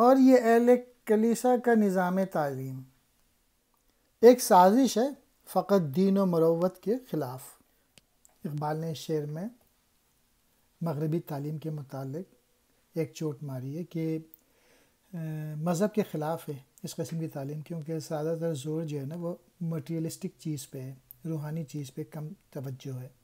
और ये अहल कलीसा का निज़ाम तालीम एक साजिश है फ़कत दीन व मरवत के ख़िलाफ़ इकबाल ने शेर में मगरबी तालीम के मतलब एक चोट मारी है कि मज़हब के ख़िलाफ़ है इस कस्म की तालीम क्योंकि ज़्यादातर जोर जो है ना वो मटीरियलिस्टिक चीज़ पे है रूहानी चीज़ पे कम तवज्जो है